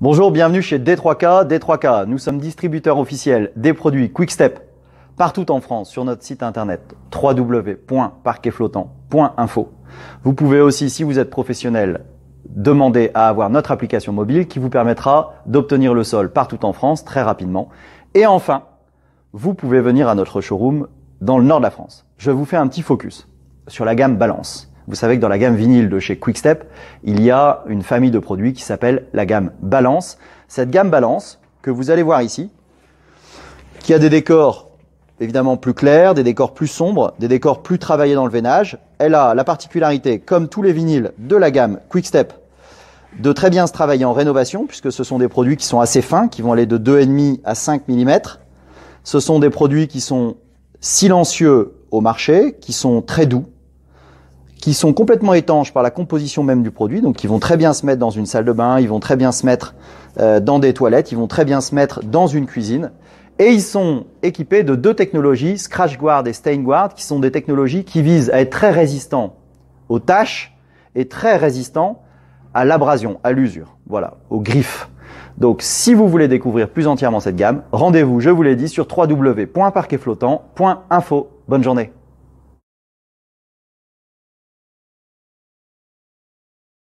Bonjour, bienvenue chez D3K. D3K, nous sommes distributeurs officiels des produits Quickstep partout en France sur notre site internet www.parquetflottant.info. Vous pouvez aussi, si vous êtes professionnel, demander à avoir notre application mobile qui vous permettra d'obtenir le sol partout en France très rapidement. Et enfin, vous pouvez venir à notre showroom dans le nord de la France. Je vous fais un petit focus sur la gamme Balance. Vous savez que dans la gamme vinyle de chez Quickstep, il y a une famille de produits qui s'appelle la gamme Balance. Cette gamme Balance, que vous allez voir ici, qui a des décors évidemment plus clairs, des décors plus sombres, des décors plus travaillés dans le veinage, elle a la particularité, comme tous les vinyles de la gamme Quickstep, de très bien se travailler en rénovation, puisque ce sont des produits qui sont assez fins, qui vont aller de 2,5 à 5 mm. Ce sont des produits qui sont silencieux au marché, qui sont très doux, qui sont complètement étanches par la composition même du produit, donc ils vont très bien se mettre dans une salle de bain, ils vont très bien se mettre euh, dans des toilettes, ils vont très bien se mettre dans une cuisine. Et ils sont équipés de deux technologies, Scratch Guard et Stain Guard, qui sont des technologies qui visent à être très résistants aux taches et très résistants à l'abrasion, à l'usure, voilà, aux griffes. Donc si vous voulez découvrir plus entièrement cette gamme, rendez-vous, je vous l'ai dit, sur www.parquetflottant.info. Bonne journée